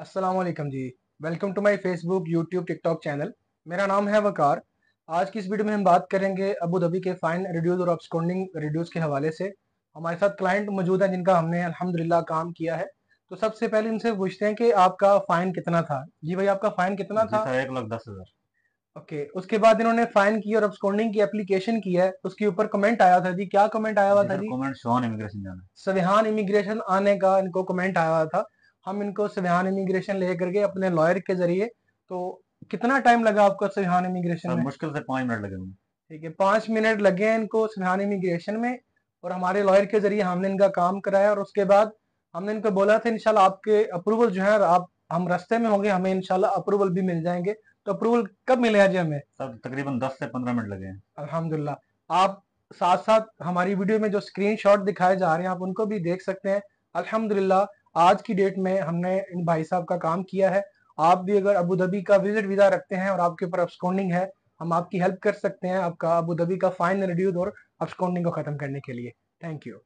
Aslam ji welcome to my Facebook YouTube TikTok channel मेरा नाम है वकार आज की इस वीडियो में हम बात करेंगे अबू धाबी के फाइन रिड्यूज और अपस्कॉन्डिंग रिड्यूज के हवाले से हमारे साथ क्लाइंट मौजूद हैं जिनका हमने ला काम किया है तो सबसे पहले इनसे पूछते हैं कि आपका फाइन कितना था जी भाई आपका फाइन कितना था एक लाख दस हजार ओके उसके बाद इन्होंने फाइन की और अपस्कॉन्डिंग की एप्लीकेशन की है उसके ऊपर कमेंट आया था जी क्या कमेंट आया हुआ था जी कमेंट सोहान इमिग्रेशन जाना सविहान इमिग्रेशन आने का इनको कमेंट आया हुआ था हम इनको सिविहान इमिग्रेशन ले करके अपने लॉयर के जरिए तो कितना टाइम लगा आपको सिविहान इमिग्रेशन में मुश्किल से पांच मिनट लगे ठीक है पांच मिनट लगे हैं इनको सिविहान इमिग्रेशन में और हमारे लॉयर के जरिए हमने इनका काम कराया और उसके बाद हमने इनको बोला था इनशाला आपके अप्रूवल जो है आप हम रस्ते में होंगे हमें इनशाला अप्रूवल भी मिल जाएंगे तो अप्रूवल कब मिलेगा जी हमें सर तकरीबन दस से पंद्रह मिनट लगे हैं अलहमदुल्ला आप साथ साथ हमारी वीडियो में जो स्क्रीन दिखाए जा रहे हैं आप उनको भी देख सकते हैं अलहमदुल्ला आज की डेट में हमने इन भाई साहब का काम किया है आप भी अगर अबू धाबी का विजिट वीजा रखते हैं और आपके ऊपर अपस्कोंडिंग है हम आपकी हेल्प कर सकते हैं आपका अबू धाबी का फाइन रिड्यूज और अपस्कोंडिंग को खत्म करने के लिए थैंक यू